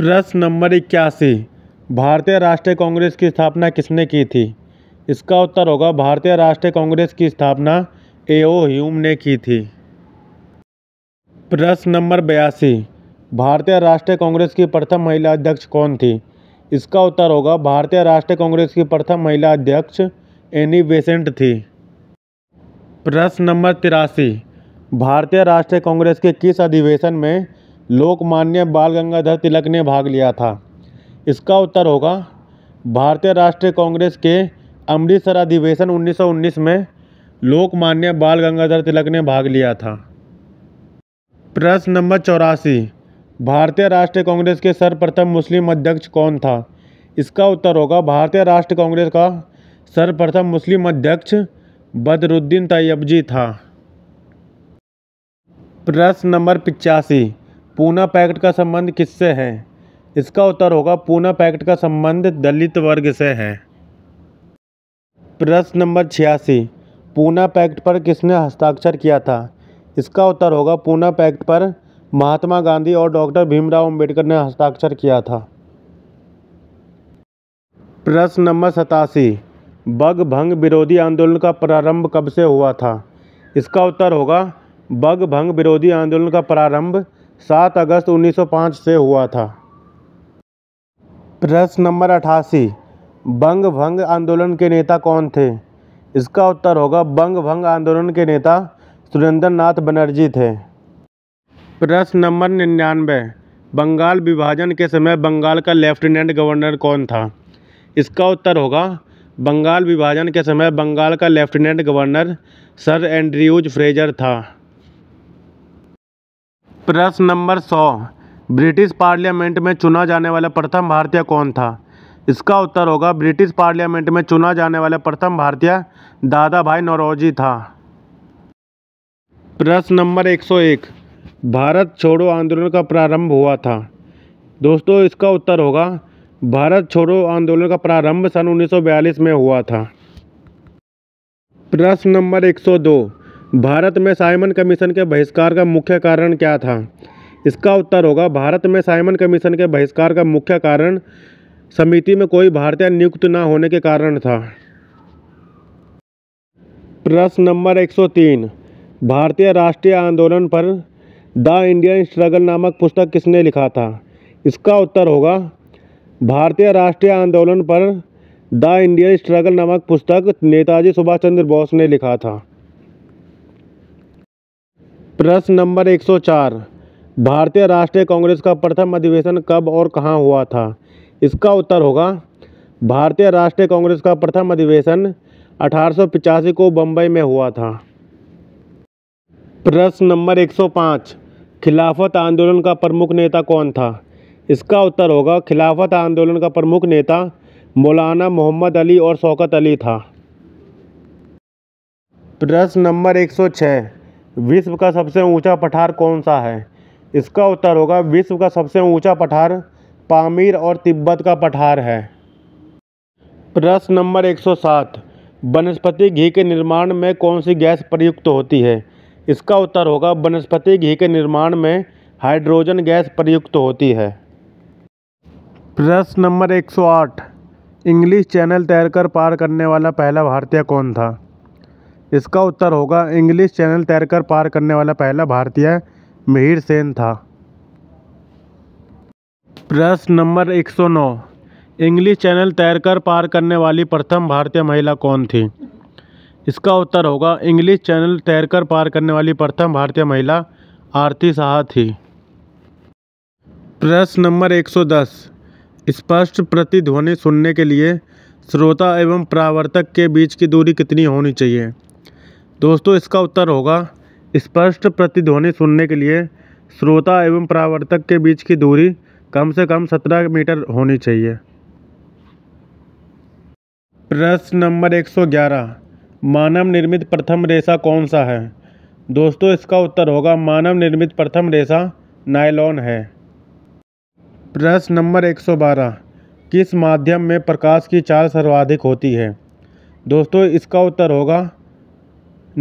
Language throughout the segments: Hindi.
प्रश्न नंबर इक्यासी भारतीय राष्ट्रीय कांग्रेस की स्थापना किसने की थी इसका उत्तर होगा भारतीय राष्ट्रीय कांग्रेस की स्थापना ए ओ ह्यूम ने की थी प्रश्न नंबर बयासी भारतीय राष्ट्रीय कांग्रेस की प्रथम महिला अध्यक्ष कौन थी इसका उत्तर होगा भारतीय राष्ट्रीय कांग्रेस की प्रथम महिला अध्यक्ष एनी बेसेंट थी प्रश्न नंबर तिरासी भारतीय राष्ट्रीय कांग्रेस के किस अधिवेशन में लोकमान्य बाल गंगाधर तिलक ने भाग लिया था इसका उत्तर होगा भारतीय राष्ट्रीय कांग्रेस के अमृतसर अधिवेशन 1919 में लोकमान्य बाल गंगाधर तिलक ने भाग लिया था प्रश्न नंबर चौरासी भारतीय राष्ट्रीय कांग्रेस के सर्वप्रथम मुस्लिम अध्यक्ष कौन था इसका उत्तर होगा भारतीय राष्ट्रीय कांग्रेस का सर्वप्रथम मुस्लिम अध्यक्ष बदरुद्दीन तैयब जी था प्रश्न नंबर पिचासी पूना पैक्ट का संबंध किससे है इसका उत्तर होगा पूना पैक्ट का संबंध दलित वर्ग से है प्रश्न नंबर छियासी पूना पैक्ट पर किसने हस्ताक्षर किया था इसका उत्तर होगा पूना पैक्ट पर महात्मा गांधी और डॉक्टर भीमराव अंबेडकर ने हस्ताक्षर किया था प्रश्न नंबर सतासी बग भंग विरोधी आंदोलन का प्रारंभ कब से हुआ था इसका उत्तर होगा बग भंग विरोधी आंदोलन का प्रारंभ सात अगस्त 1905 से हुआ था प्रश्न नंबर अठासी बंग भंग आंदोलन के नेता कौन थे इसका उत्तर होगा बंग भंग आंदोलन के नेता सुरेंद्र नाथ बनर्जी थे प्रश्न नंबर निन्यानवे बंगाल विभाजन के समय बंगाल का लेफ्टिनेंट गवर्नर कौन था इसका उत्तर होगा बंगाल विभाजन के समय बंगाल का lieutenant governor sir Andrews Fraser था प्रश्न नंबर सौ ब्रिटिश पार्लियामेंट में चुना जाने वाला प्रथम भारतीय कौन था इसका उत्तर होगा ब्रिटिश पार्लियामेंट में चुना जाने वाला प्रथम भारतीय दादा भाई नौरोजी था प्रश्न नंबर 101 भारत छोड़ो आंदोलन का प्रारंभ हुआ था दोस्तों इसका उत्तर होगा भारत छोड़ो आंदोलन का प्रारंभ सन 1942 में हुआ था प्रश्न नंबर 102 भारत में साइमन कमीशन के बहिष्कार का मुख्य कारण क्या था इसका उत्तर होगा भारत में साइमन कमीशन के बहिष्कार का मुख्य कारण समिति में कोई भारतीय नियुक्त ना होने के कारण था प्रश्न नंबर 103 भारतीय राष्ट्रीय आंदोलन पर द इंडियन स्ट्रगल नामक पुस्तक किसने लिखा था इसका उत्तर होगा भारतीय राष्ट्रीय आंदोलन पर द इंडियन स्ट्रगल नामक पुस्तक नेताजी सुभाष चंद्र बोस ने लिखा था प्रश्न नंबर 104 भारतीय राष्ट्रीय कांग्रेस का प्रथम अधिवेशन कब और कहाँ हुआ था इसका उत्तर होगा भारतीय राष्ट्रीय कांग्रेस का प्रथम अधिवेशन अठारह को बम्बई में हुआ था प्रश्न नंबर 105 खिलाफत आंदोलन का प्रमुख नेता कौन था इसका उत्तर होगा खिलाफत आंदोलन का प्रमुख नेता मौलाना मोहम्मद अली और शौकत अली था प्रश्न नंबर 106 विश्व का सबसे ऊंचा पठार कौन सा है इसका उत्तर होगा विश्व का सबसे ऊंचा पठार पामीर और तिब्बत का पठार है प्रश्न नंबर 107 वनस्पति घी के निर्माण में कौन सी गैस प्रयुक्त होती है इसका उत्तर होगा वनस्पति घी के निर्माण में हाइड्रोजन गैस प्रयुक्त होती है प्रश्न नंबर 108 इंग्लिश चैनल तैरकर पार करने वाला पहला भारतीय कौन था इसका उत्तर होगा इंग्लिश चैनल तैरकर पार करने वाला पहला भारतीय मिहिर सेन था प्रश्न नंबर 109 इंग्लिश चैनल तैरकर पार करने वाली प्रथम भारतीय महिला कौन थी इसका उत्तर होगा इंग्लिश चैनल तैरकर पार करने वाली प्रथम भारतीय महिला आरती शाह थी प्रश्न नंबर 110 स्पष्ट प्रतिध्वनि सुनने के लिए श्रोता एवं प्रावर्तक के बीच की दूरी कितनी होनी चाहिए दोस्तों इसका उत्तर होगा स्पष्ट प्रतिध्वनि सुनने के लिए श्रोता एवं परावर्तक के बीच की दूरी कम से कम सत्रह मीटर होनी चाहिए प्रश्न नंबर 111 मानव निर्मित प्रथम रेशा कौन सा है दोस्तों इसका उत्तर होगा मानव निर्मित प्रथम रेशा नायलॉन है प्रश्न नंबर 112 किस माध्यम में प्रकाश की चाल सर्वाधिक होती है दोस्तों इसका उत्तर होगा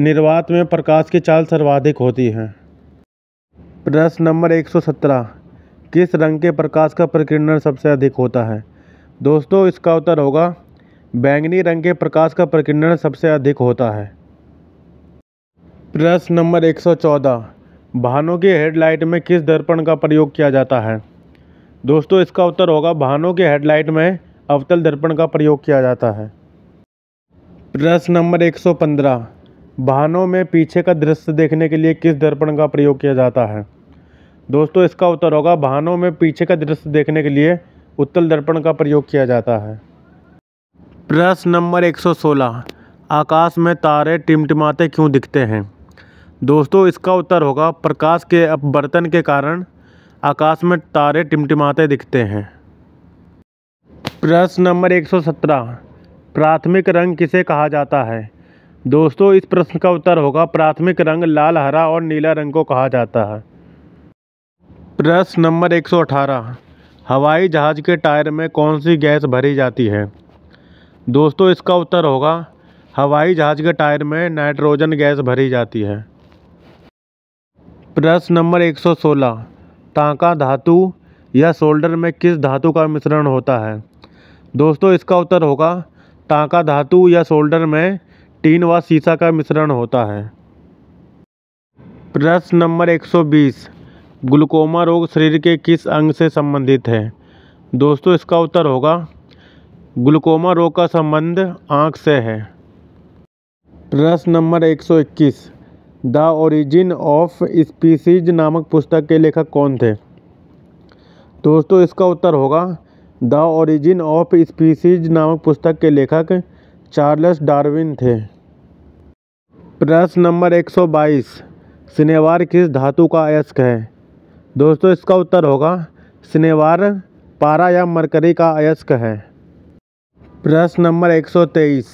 निर्वात में प्रकाश की चाल सर्वाधिक होती है प्रश्न नंबर 117 किस रंग के प्रकाश का प्रकीर्णन सबसे अधिक होता है दोस्तों इसका उत्तर होगा बैंगनी रंग के प्रकाश का प्रकीर्णन सबसे अधिक होता है प्रश्न नंबर 114 भानों की हेडलाइट में किस दर्पण का प्रयोग किया जाता है दोस्तों इसका उत्तर होगा भानों के हेडलाइट में अवतल दर्पण का प्रयोग किया जाता है प्रश्न नंबर 115 वाहनों में पीछे का दृश्य देखने के लिए किस दर्पण का प्रयोग किया जाता है दोस्तों इसका उत्तर होगा वाहनों में पीछे का दृश्य देखने के लिए उत्तल दर्पण का प्रयोग किया जाता है प्रश्न नंबर 116 आकाश में तारे टिमटिमाते क्यों दिखते हैं दोस्तों इसका उत्तर होगा प्रकाश के अपवर्तन के कारण आकाश में तारे टिमटिमाते दिखते हैं प्रश्न नंबर 117 प्राथमिक रंग किसे कहा जाता है दोस्तों इस प्रश्न का उत्तर होगा प्राथमिक रंग लाल हरा और नीला रंग को कहा जाता है प्रश्न नंबर 118 हवाई जहाज़ के टायर में कौन सी गैस भरी जाती है दोस्तों इसका उत्तर होगा हवाई जहाज़ के टायर में नाइट्रोजन गैस भरी जाती है प्रश्न नंबर 116 तांका धातु या सोल्डर में किस धातु का मिश्रण होता है दोस्तों इसका उत्तर होगा तांका धातु या सोल्डर में टीन व शीशा का मिश्रण होता है प्रश्न नंबर 120 ग्लूकोमा रोग शरीर के किस अंग से संबंधित है दोस्तों इसका उत्तर होगा ग्लूकोमा रोग का संबंध आँख से है प्रश्न number 121 the origin of species नामक पुस्तक के लेखक कौन थे दोस्तों इसका उत्तर होगा द ओरिजिन ऑफ स्पीसीज नामक पुस्तक के लेखक चार्ल्स डार्विन थे प्रश्न नंबर 122 सिनेवार किस धातु का अयस्क है दोस्तों इसका उत्तर होगा सिनेवार पारा या मरकरी का अयस्क है प्रश्न नंबर 123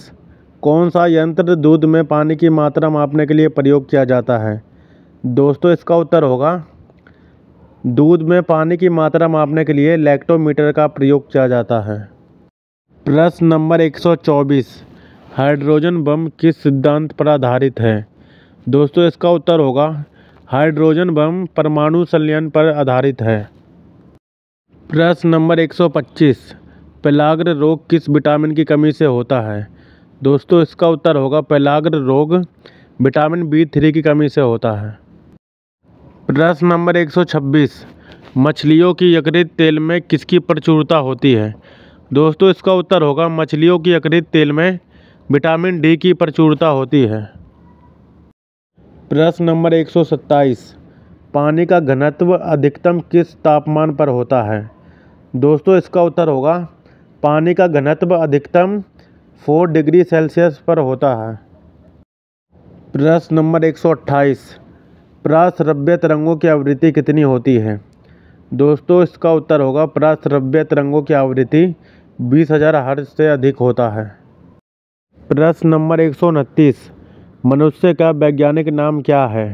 कौन सा यंत्र दूध में पानी की मात्रा मापने के लिए प्रयोग किया जाता है दोस्तों इसका उत्तर होगा दूध में पानी की मात्रा मापने के लिए लैक्टोमीटर का प्रयोग किया जाता है प्रश्न नंबर 124 हाइड्रोजन बम किस सिद्धांत पर आधारित है दोस्तों इसका उत्तर होगा हाइड्रोजन बम परमाणु संलयन पर आधारित है प्रश्न नंबर 125 पेलाग्र रोग किस विटामिन की कमी से होता है दोस्तों इसका उत्तर होगा पेलाग्र रोग विटामिन बी थ्री की कमी से होता है प्रश्न नंबर 126 मछलियों की यकृत तेल में किसकी प्रचुरता होती है दोस्तों इसका उत्तर होगा मछलियों की अकृत तेल में विटामिन डी की प्रचुरता होती है प्रश्न नंबर 127 पानी का घनत्व अधिकतम किस तापमान पर होता है दोस्तों इसका उत्तर होगा पानी का घनत्व अधिकतम 4 डिग्री सेल्सियस पर होता है प्रश्न नंबर 128 प्रासरभ्य तरंगों की आवृत्ति कितनी होती है दोस्तों इसका उत्तर होगा प्रासरभ्य तरंगों की आवृत्ति बीस हजार हर्ज से अधिक होता है प्रश्न नंबर एक सौ उनतीस मनुष्य का वैज्ञानिक नाम क्या है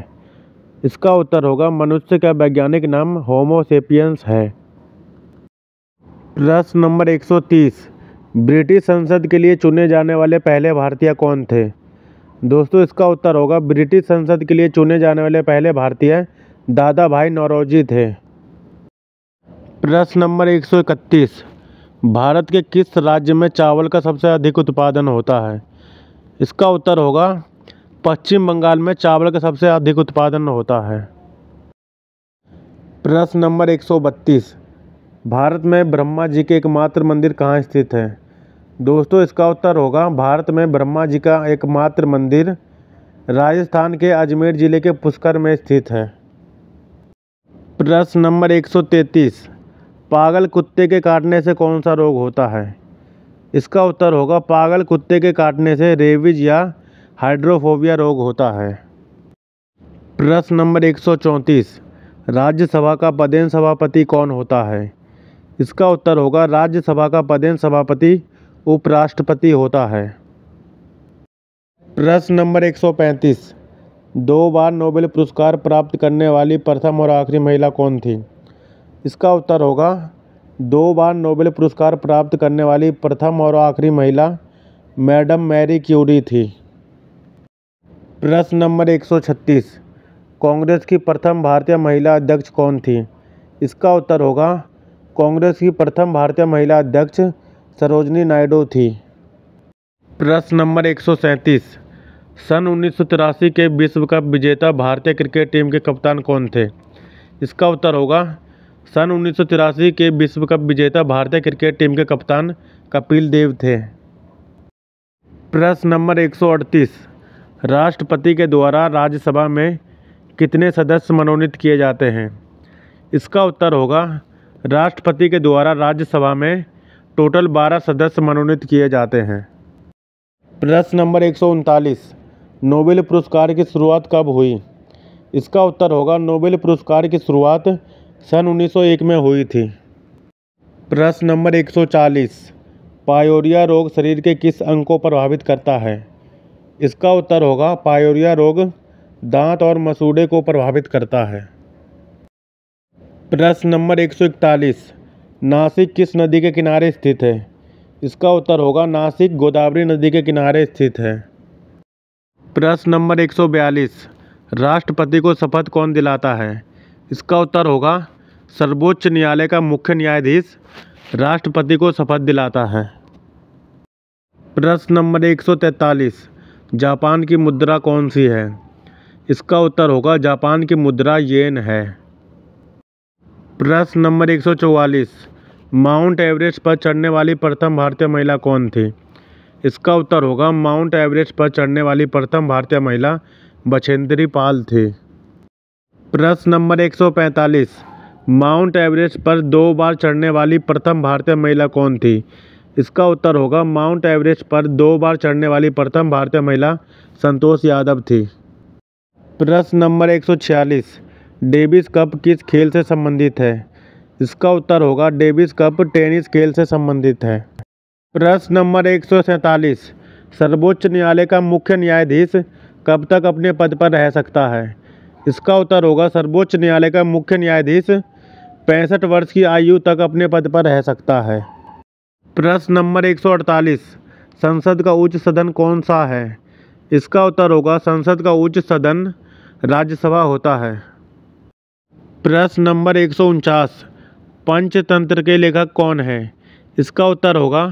इसका उत्तर होगा मनुष्य का वैज्ञानिक नाम होमोसेपियंस है प्रश्न नंबर 130 ब्रिटिश संसद के लिए चुने जाने वाले पहले भारतीय कौन थे दोस्तों इसका उत्तर होगा ब्रिटिश संसद के लिए चुने जाने वाले पहले भारतीय दादा भाई नौरोजी थे प्रश्न नंबर भारत के किस राज्य में चावल का सबसे अधिक उत्पादन होता है इसका उत्तर होगा पश्चिम बंगाल में चावल का सबसे अधिक उत्पादन होता है प्रश्न नंबर 132 भारत में ब्रह्मा जी के एकमात्र मंदिर कहाँ स्थित है दोस्तों इसका उत्तर होगा भारत में ब्रह्मा जी का एकमात्र मंदिर राजस्थान के अजमेर जिले के पुष्कर में स्थित है प्रश्न नंबर 133 पागल कुत्ते के काटने से कौन सा रोग होता है इसका उत्तर होगा पागल कुत्ते के काटने से रेविज या हाइड्रोफोबिया रोग होता है प्रश्न नंबर 134 राज्यसभा का पदेन सभापति कौन होता है इसका उत्तर होगा राज्यसभा का पदेन सभापति उपराष्ट्रपति होता है प्रश्न नंबर 135 दो बार नोबेल पुरस्कार प्राप्त करने वाली प्रथम और आखिरी महिला कौन थी इसका उत्तर होगा दो बार नोबेल पुरस्कार प्राप्त करने वाली प्रथम और आखिरी महिला मैडम मैरी क्यूरी थी प्रश्न नंबर 136 कांग्रेस की प्रथम भारतीय महिला अध्यक्ष कौन थी इसका उत्तर होगा कांग्रेस की प्रथम भारतीय महिला अध्यक्ष सरोजनी नायडू थी प्रश्न नंबर 137 सन उन्नीस के विश्व कप विजेता भारतीय क्रिकेट टीम के कप्तान कौन थे इसका उत्तर होगा सन उन्नीस के विश्व कप विजेता भारतीय क्रिकेट टीम के कप्तान कपिल देव थे प्रश्न नंबर 138 राष्ट्रपति के द्वारा राज्यसभा में कितने सदस्य मनोनीत किए जाते हैं इसका उत्तर होगा राष्ट्रपति के द्वारा राज्यसभा में टोटल 12 सदस्य मनोनीत किए जाते हैं प्रश्न नंबर एक नोबेल पुरस्कार की शुरुआत कब हुई इसका उत्तर होगा नोबेल पुरस्कार की शुरुआत सन 1901 में हुई थी प्रश्न नंबर 140 पायोरिया रोग शरीर के किस अंग को प्रभावित करता है इसका उत्तर होगा पायोरिया रोग दांत और मसूड़े को प्रभावित करता है प्रश्न नंबर 141 नासिक किस नदी के किनारे स्थित है इसका उत्तर होगा नासिक गोदावरी नदी के किनारे स्थित है प्रश्न नंबर 142 राष्ट्रपति को शपथ कौन दिलाता है इसका उत्तर होगा सर्वोच्च न्यायालय का मुख्य न्यायाधीश राष्ट्रपति को शपथ दिलाता है प्रश्न नंबर 143 जापान की मुद्रा कौन सी है इसका उत्तर होगा जापान की मुद्रा येन है प्रश्न नंबर 144 माउंट एवरेस्ट पर चढ़ने वाली प्रथम भारतीय महिला कौन थी इसका उत्तर होगा माउंट एवरेस्ट पर चढ़ने वाली प्रथम भारतीय महिला बछेंद्री पाल थी प्रश्न नंबर 145 माउंट एवरेस्ट पर दो बार चढ़ने वाली प्रथम भारतीय महिला कौन थी इसका उत्तर होगा माउंट एवरेस्ट पर दो बार चढ़ने वाली प्रथम भारतीय महिला संतोष यादव थी प्रश्न नंबर 146 डेविस कप किस खेल से संबंधित है इसका उत्तर होगा डेविस कप टेनिस खेल से संबंधित है प्रश्न नंबर एक सर्वोच्च न्यायालय का मुख्य न्यायाधीश कब तक अपने पद पर रह सकता है इसका उत्तर होगा सर्वोच्च न्यायालय का मुख्य न्यायाधीश पैंसठ वर्ष की आयु तक अपने पद पर रह सकता है प्रश्न नंबर 148 संसद का उच्च सदन कौन सा है इसका उत्तर होगा संसद का उच्च सदन राज्यसभा होता है प्रश्न नंबर एक पंचतंत्र के लेखक कौन है इसका उत्तर होगा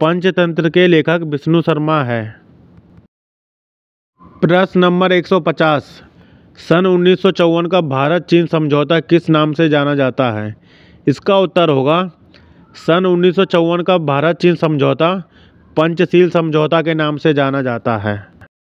पंचतंत्र के लेखक विष्णु शर्मा है प्रश्न नंबर 150 सन उन्नीस का भारत चीन समझौता किस नाम से जाना जाता है इसका उत्तर होगा सन उन्नीस का भारत चीन समझौता पंचशील समझौता के नाम से जाना जाता है